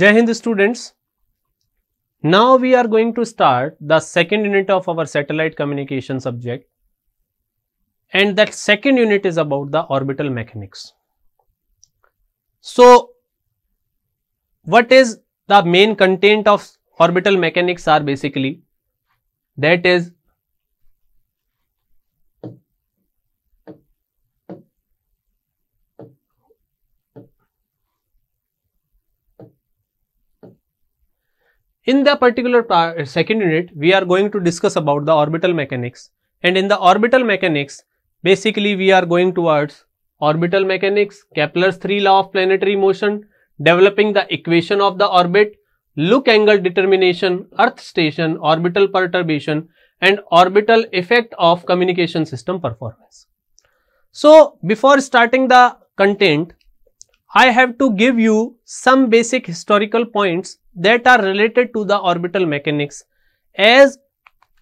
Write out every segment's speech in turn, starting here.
Jai Hind students. Now we are going to start the second unit of our satellite communication subject and that second unit is about the orbital mechanics. So what is the main content of orbital mechanics are basically that is In the particular second unit, we are going to discuss about the orbital mechanics. And in the orbital mechanics, basically we are going towards orbital mechanics, Kepler's three law of planetary motion, developing the equation of the orbit, look angle determination, earth station, orbital perturbation and orbital effect of communication system performance. So, before starting the content, I have to give you some basic historical points that are related to the orbital mechanics as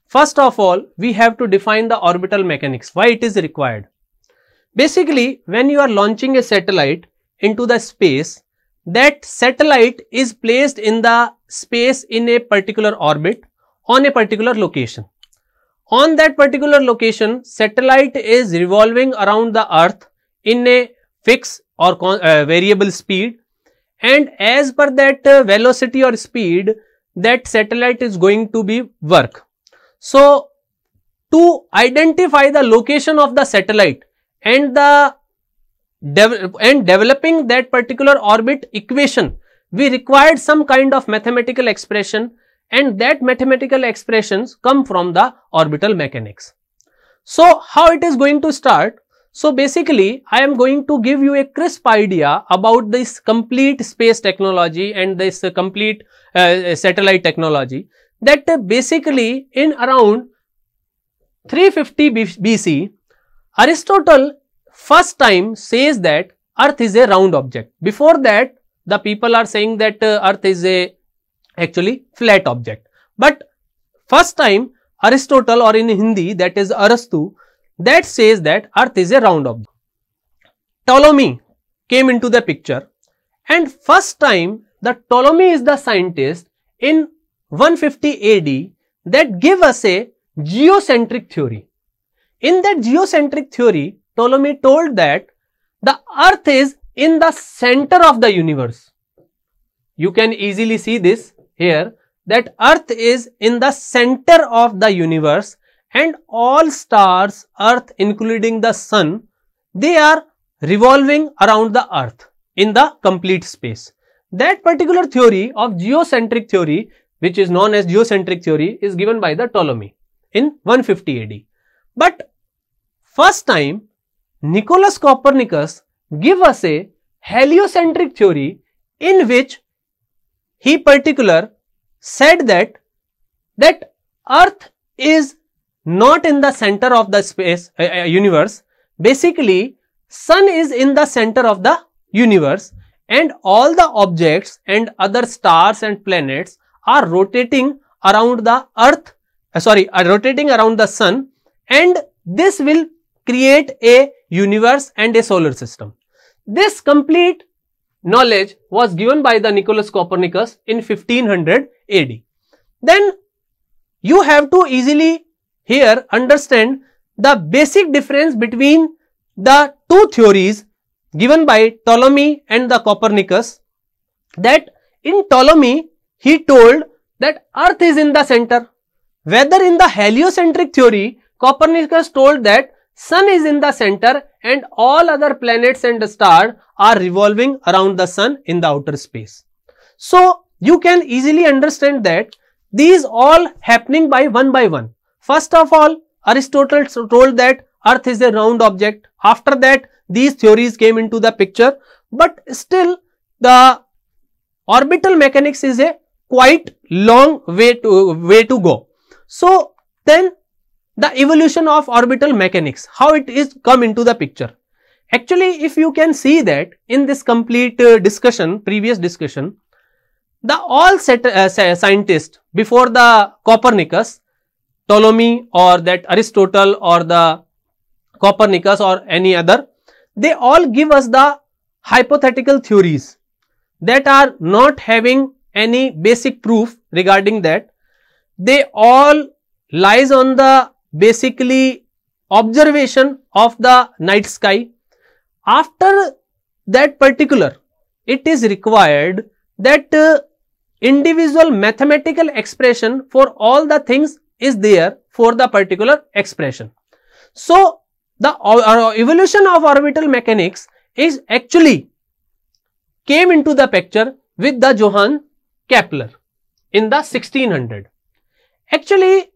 first of all we have to define the orbital mechanics why it is required basically when you are launching a satellite into the space that satellite is placed in the space in a particular orbit on a particular location on that particular location satellite is revolving around the earth in a fixed or uh, variable speed and as per that uh, velocity or speed that satellite is going to be work. So, to identify the location of the satellite and the de and developing that particular orbit equation, we required some kind of mathematical expression and that mathematical expressions come from the orbital mechanics. So, how it is going to start? So basically, I am going to give you a crisp idea about this complete space technology and this complete uh, satellite technology that basically in around 350 BC, Aristotle first time says that earth is a round object. Before that, the people are saying that uh, earth is a actually flat object. But first time Aristotle or in Hindi that is Arastu that says that earth is a round object. Ptolemy came into the picture and first time the Ptolemy is the scientist in 150 AD that gave us a geocentric theory. In that geocentric theory, Ptolemy told that the earth is in the center of the universe. You can easily see this here that earth is in the center of the universe and all stars, earth including the sun, they are revolving around the earth in the complete space. That particular theory of geocentric theory, which is known as geocentric theory, is given by the Ptolemy in 150 AD. But first time, Nicholas Copernicus give us a heliocentric theory in which he particular said that that earth is not in the center of the space uh, uh, universe. Basically, sun is in the center of the universe and all the objects and other stars and planets are rotating around the earth, uh, sorry, are rotating around the sun and this will create a universe and a solar system. This complete knowledge was given by the Nicolaus Copernicus in 1500 AD. Then you have to easily here understand the basic difference between the two theories given by Ptolemy and the Copernicus that in Ptolemy he told that earth is in the center. Whether in the heliocentric theory Copernicus told that sun is in the center and all other planets and stars are revolving around the sun in the outer space. So, you can easily understand that these all happening by one by one. First of all, Aristotle told that earth is a round object. After that, these theories came into the picture, but still the orbital mechanics is a quite long way to, way to go. So, then the evolution of orbital mechanics, how it is come into the picture. Actually, if you can see that in this complete uh, discussion, previous discussion, the all set, uh, scientists before the Copernicus, Ptolemy or that Aristotle or the Copernicus or any other, they all give us the hypothetical theories that are not having any basic proof regarding that. They all lies on the basically observation of the night sky. After that particular, it is required that uh, individual mathematical expression for all the things is there for the particular expression. So, the uh, evolution of orbital mechanics is actually came into the picture with the Johann Kepler in the 1600. Actually,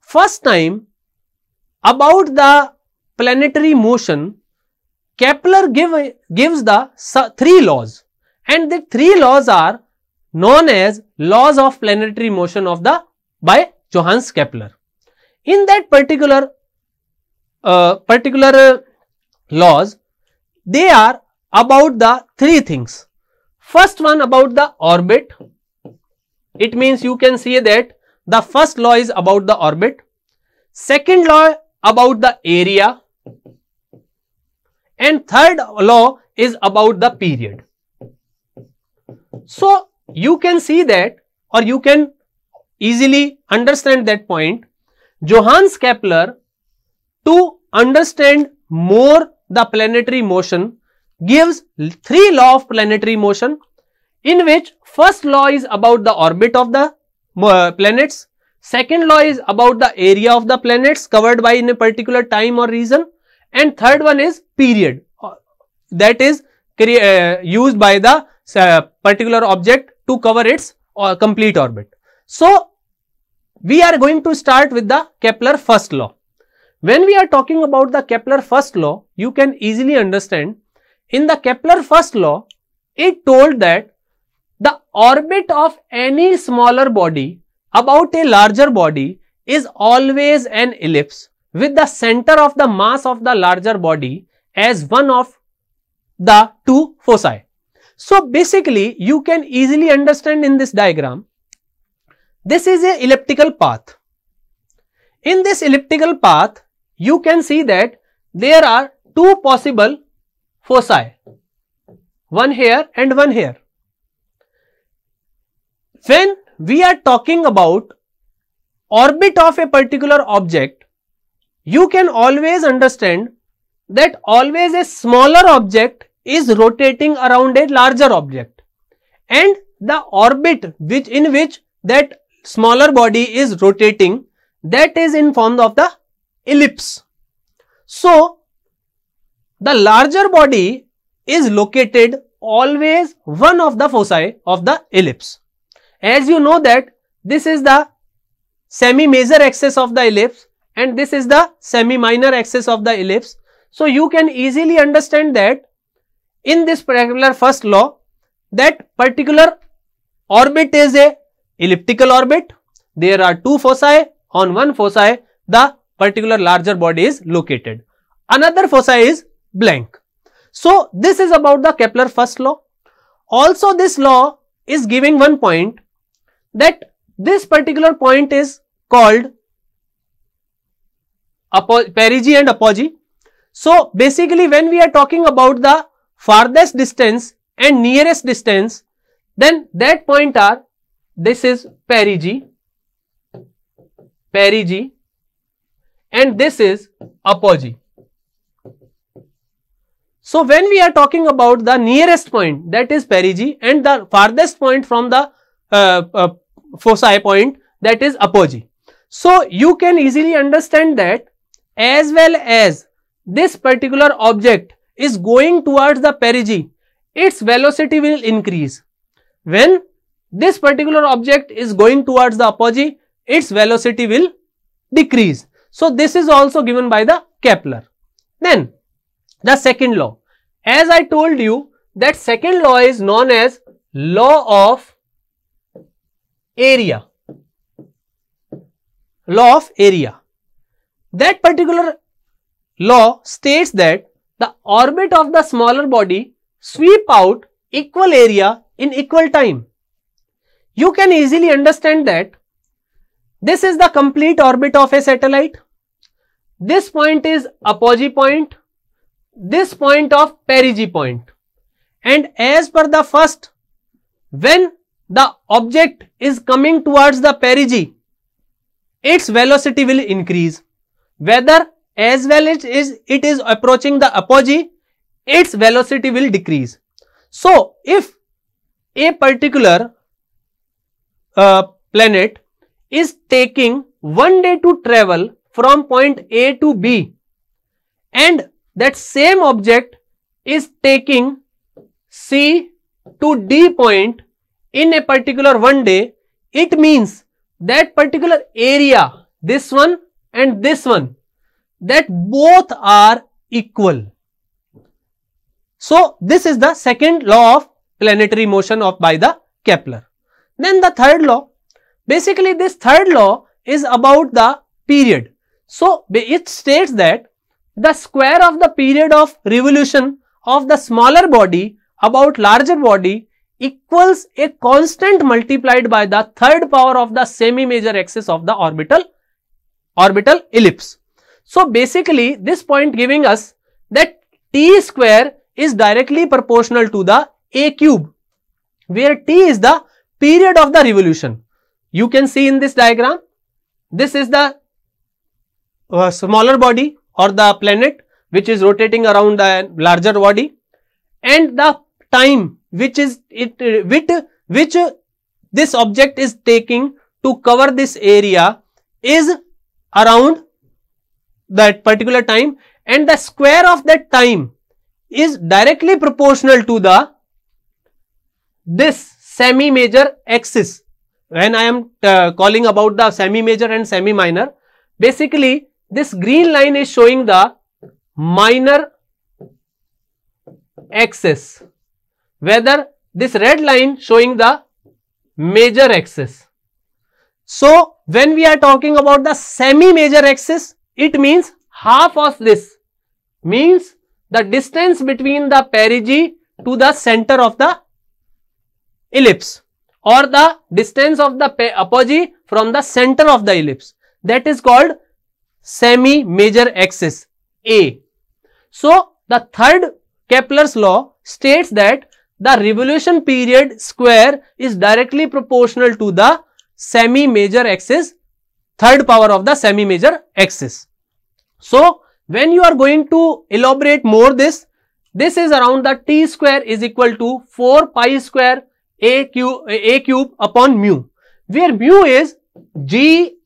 first time about the planetary motion, Kepler give, gives the three laws and the three laws are known as laws of planetary motion of the by Johannes Kepler. In that particular uh, particular uh, laws, they are about the three things. First one about the orbit. It means you can see that the first law is about the orbit. Second law about the area. And third law is about the period. So, you can see that or you can easily understand that point, Johannes Kepler to understand more the planetary motion gives three law of planetary motion in which first law is about the orbit of the uh, planets, second law is about the area of the planets covered by in a particular time or reason, and third one is period uh, that is uh, used by the uh, particular object to cover its uh, complete orbit. So, we are going to start with the Kepler first law. When we are talking about the Kepler first law, you can easily understand in the Kepler first law, it told that the orbit of any smaller body about a larger body is always an ellipse with the center of the mass of the larger body as one of the two foci. So basically, you can easily understand in this diagram this is a elliptical path. In this elliptical path, you can see that there are two possible foci, one here and one here. When we are talking about orbit of a particular object, you can always understand that always a smaller object is rotating around a larger object and the orbit which in which that smaller body is rotating that is in form of the ellipse. So, the larger body is located always one of the foci of the ellipse. As you know that this is the semi-major axis of the ellipse and this is the semi-minor axis of the ellipse. So, you can easily understand that in this particular first law that particular orbit is a elliptical orbit, there are two foci, on one foci the particular larger body is located, another foci is blank. So, this is about the Kepler first law. Also this law is giving one point that this particular point is called perigee and apogee. So, basically when we are talking about the farthest distance and nearest distance, then that point are this is perigee, perigee and this is apogee. So, when we are talking about the nearest point that is perigee and the farthest point from the uh, uh, foci point that is apogee. So, you can easily understand that as well as this particular object is going towards the perigee, its velocity will increase. When this particular object is going towards the apogee, its velocity will decrease. So, this is also given by the Kepler. Then the second law, as I told you that second law is known as law of area, law of area. That particular law states that the orbit of the smaller body sweep out equal area in equal time. You can easily understand that this is the complete orbit of a satellite. This point is apogee point, this point of perigee point. And as per the first, when the object is coming towards the perigee, its velocity will increase. Whether as well as it is approaching the apogee, its velocity will decrease. So, if a particular uh, planet is taking one day to travel from point A to B and that same object is taking C to D point in a particular one day, it means that particular area, this one and this one, that both are equal. So, this is the second law of planetary motion of by the Kepler. Then the third law, basically this third law is about the period. So, it states that the square of the period of revolution of the smaller body about larger body equals a constant multiplied by the third power of the semi-major axis of the orbital orbital ellipse. So, basically this point giving us that t square is directly proportional to the a cube where t is the period of the revolution. You can see in this diagram, this is the uh, smaller body or the planet which is rotating around the larger body and the time which is it uh, which, which uh, this object is taking to cover this area is around that particular time and the square of that time is directly proportional to the this semi major axis when I am uh, calling about the semi major and semi minor basically this green line is showing the minor axis whether this red line showing the major axis. So, when we are talking about the semi major axis it means half of this means the distance between the perigee to the center of the ellipse or the distance of the apogee from the center of the ellipse that is called semi major axis A. So, the third Kepler's law states that the revolution period square is directly proportional to the semi major axis third power of the semi major axis. So, when you are going to elaborate more this, this is around the t square is equal to 4 pi square a cube upon mu where mu is gme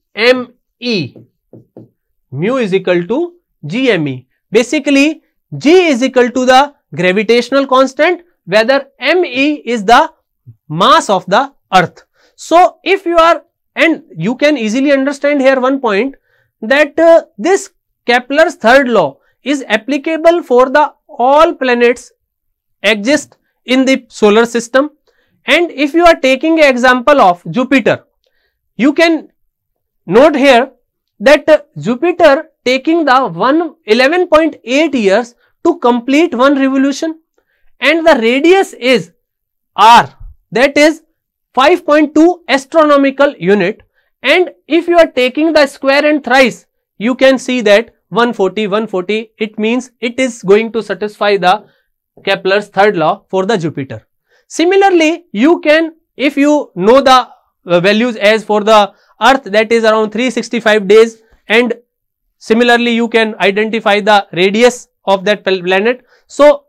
mu is equal to gme basically g is equal to the gravitational constant whether me is the mass of the earth so if you are and you can easily understand here one point that uh, this kepler's third law is applicable for the all planets exist in the solar system and if you are taking an example of Jupiter, you can note here that uh, Jupiter taking the 11.8 years to complete one revolution and the radius is r that is 5.2 astronomical unit and if you are taking the square and thrice you can see that 140 140 it means it is going to satisfy the Kepler's third law for the Jupiter. Similarly, you can, if you know the uh, values as for the earth that is around 365 days and similarly you can identify the radius of that planet. So,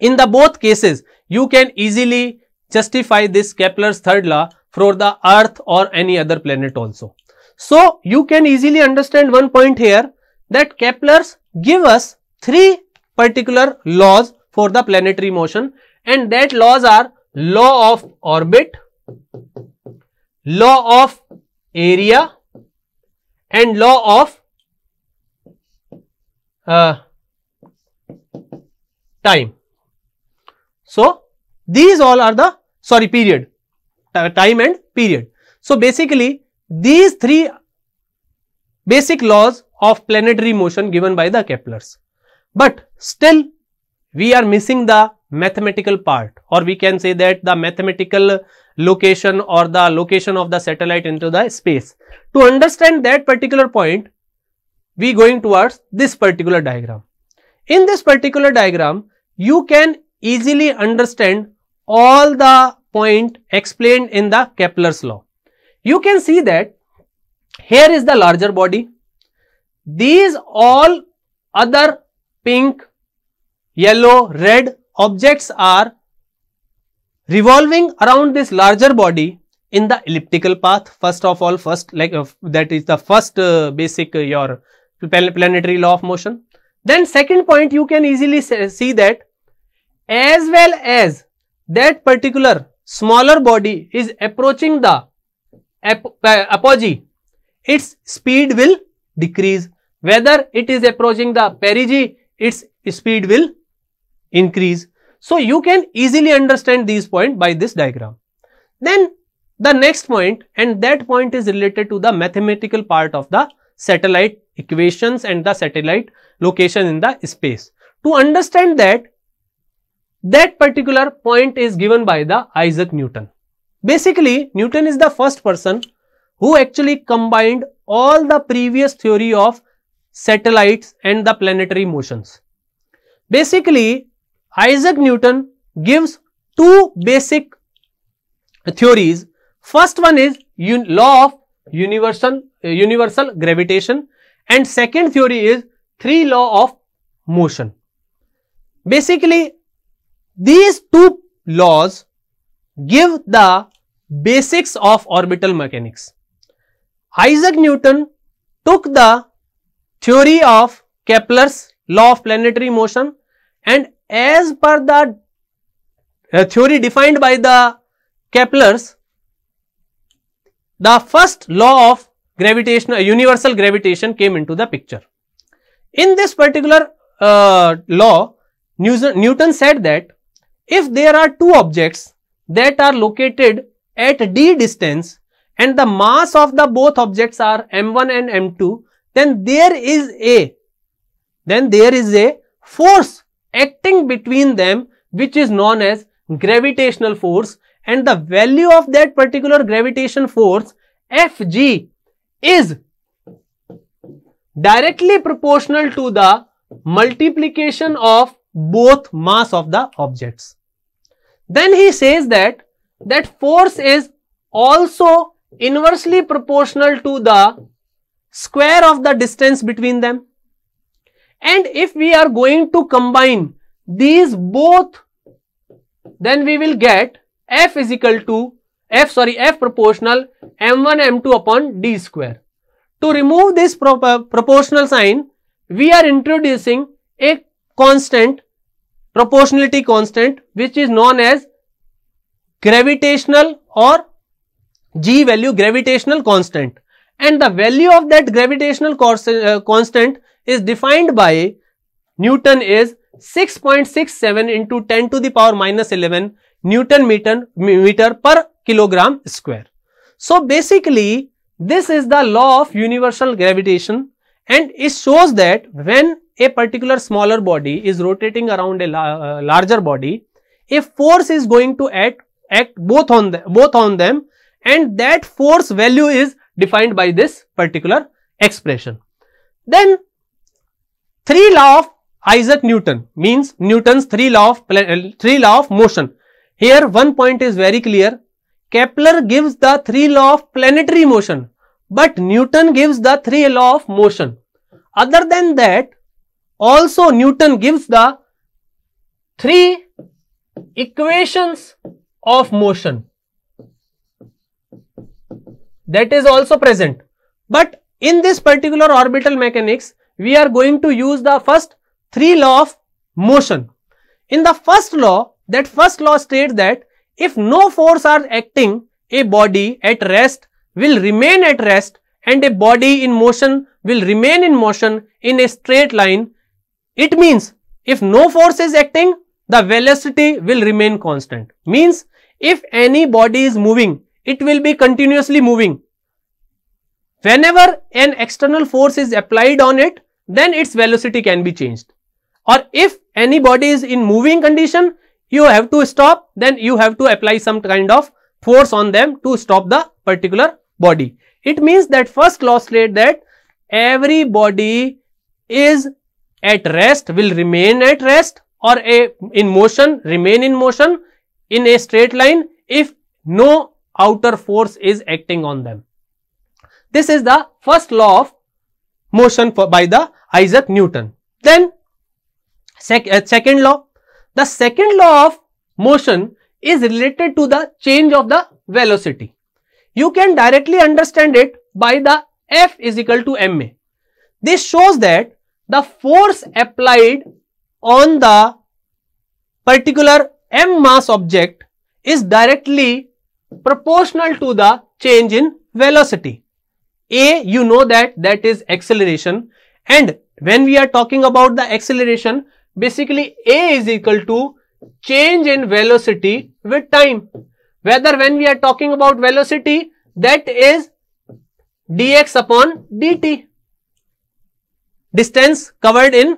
in the both cases, you can easily justify this Kepler's third law for the earth or any other planet also. So, you can easily understand one point here that Kepler's give us three particular laws for the planetary motion and that laws are law of orbit, law of area and law of uh, time. So, these all are the sorry period time and period. So, basically these three basic laws of planetary motion given by the Keplers, but still we are missing the mathematical part or we can say that the mathematical location or the location of the satellite into the space. To understand that particular point, we going towards this particular diagram. In this particular diagram, you can easily understand all the point explained in the Kepler's law. You can see that here is the larger body. These all other pink, yellow, red objects are revolving around this larger body in the elliptical path first of all first like uh, that is the first uh, basic uh, your planetary law of motion then second point you can easily see that as well as that particular smaller body is approaching the ap uh, apogee its speed will decrease whether it is approaching the perigee its speed will increase. So you can easily understand these point by this diagram. Then the next point and that point is related to the mathematical part of the satellite equations and the satellite location in the space. To understand that, that particular point is given by the Isaac Newton. Basically, Newton is the first person who actually combined all the previous theory of satellites and the planetary motions. Basically, Isaac Newton gives two basic theories. First one is law of universal, uh, universal gravitation and second theory is three law of motion. Basically, these two laws give the basics of orbital mechanics. Isaac Newton took the theory of Kepler's law of planetary motion and as per the uh, theory defined by the Kepler's, the first law of gravitational uh, universal gravitation came into the picture. In this particular uh, law, Newton said that if there are two objects that are located at d distance and the mass of the both objects are m1 and m2, then there is a, then there is a force acting between them which is known as gravitational force and the value of that particular gravitation force Fg is directly proportional to the multiplication of both mass of the objects. Then he says that that force is also inversely proportional to the square of the distance between them. And if we are going to combine these both, then we will get f is equal to f sorry f proportional m1 m2 upon d square. To remove this pro uh, proportional sign, we are introducing a constant proportionality constant which is known as gravitational or g value gravitational constant and the value of that gravitational uh, constant is defined by Newton is 6.67 into 10 to the power minus 11 Newton meter, meter per kilogram square. So basically this is the law of universal gravitation and it shows that when a particular smaller body is rotating around a uh, larger body, a force is going to act, act both on the, both on them and that force value is defined by this particular expression. Then Three law of Isaac Newton means Newton's three law of, uh, three law of motion. Here one point is very clear. Kepler gives the three law of planetary motion, but Newton gives the three law of motion. Other than that, also Newton gives the three equations of motion that is also present. But in this particular orbital mechanics, we are going to use the first three law of motion. In the first law, that first law states that if no force are acting, a body at rest will remain at rest and a body in motion will remain in motion in a straight line. It means if no force is acting, the velocity will remain constant. Means if any body is moving, it will be continuously moving. Whenever an external force is applied on it, then its velocity can be changed. Or if any body is in moving condition, you have to stop, then you have to apply some kind of force on them to stop the particular body. It means that first law state that every body is at rest, will remain at rest or a, in motion, remain in motion in a straight line if no outer force is acting on them. This is the first law of motion for, by the Isaac Newton. Then sec uh, second law, the second law of motion is related to the change of the velocity. You can directly understand it by the F is equal to ma. This shows that the force applied on the particular m mass object is directly proportional to the change in velocity. A you know that that is acceleration and when we are talking about the acceleration, basically A is equal to change in velocity with time. Whether when we are talking about velocity, that is dx upon dt, distance covered in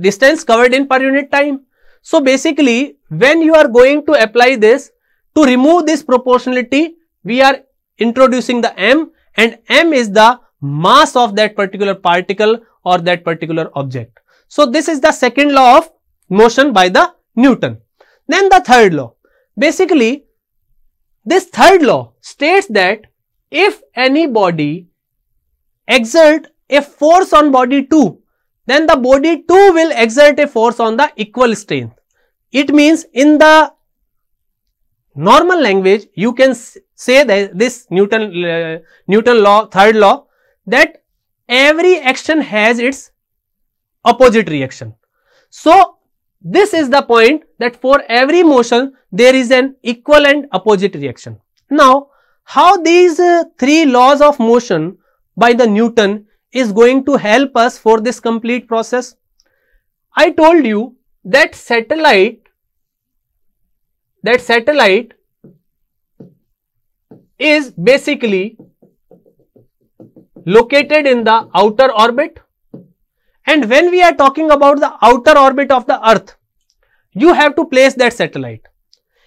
distance covered in per unit time. So, basically when you are going to apply this, to remove this proportionality, we are introducing the m and m is the mass of that particular particle or that particular object. So, this is the second law of motion by the Newton. Then the third law. Basically, this third law states that if any body exert a force on body 2, then the body 2 will exert a force on the equal strength. It means in the normal language, you can say that this Newton, uh, Newton law, third law that every action has its opposite reaction. So, this is the point that for every motion there is an equal and opposite reaction. Now, how these uh, three laws of motion by the Newton is going to help us for this complete process? I told you that satellite that satellite is basically located in the outer orbit and when we are talking about the outer orbit of the earth you have to place that satellite.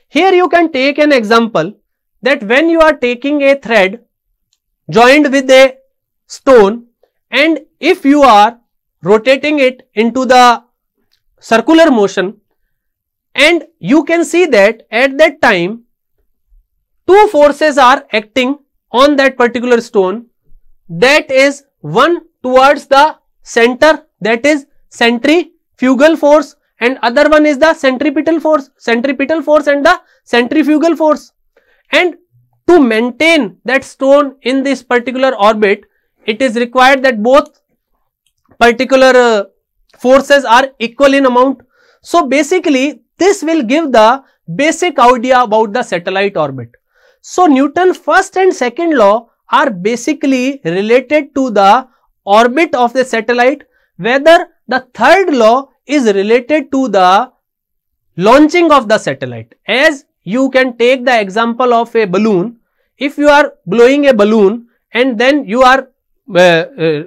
Here you can take an example that when you are taking a thread joined with a stone and if you are rotating it into the circular motion and you can see that at that time two forces are acting on that particular stone that is 1 towards the center that is centrifugal force and other one is the centripetal force, centripetal force and the centrifugal force. And to maintain that stone in this particular orbit, it is required that both particular uh, forces are equal in amount. So, basically this will give the basic idea about the satellite orbit. So, Newton's first and second law are basically related to the orbit of the satellite, whether the third law is related to the launching of the satellite. As you can take the example of a balloon, if you are blowing a balloon and then you are uh, uh,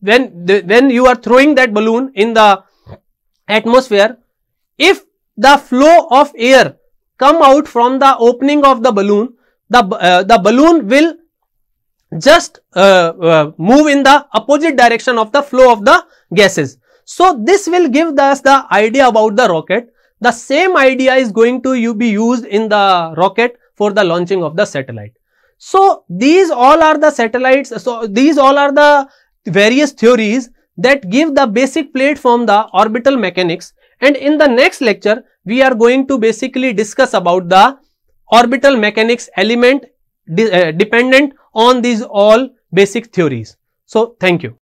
when the, when you are throwing that balloon in the atmosphere, if the flow of air come out from the opening of the balloon, the, uh, the balloon will just uh, uh, move in the opposite direction of the flow of the gases. So this will give us the idea about the rocket. The same idea is going to be used in the rocket for the launching of the satellite. So these all are the satellites, so these all are the various theories that give the basic plate from the orbital mechanics and in the next lecture we are going to basically discuss about the orbital mechanics element de uh, dependent on these all basic theories. So, thank you.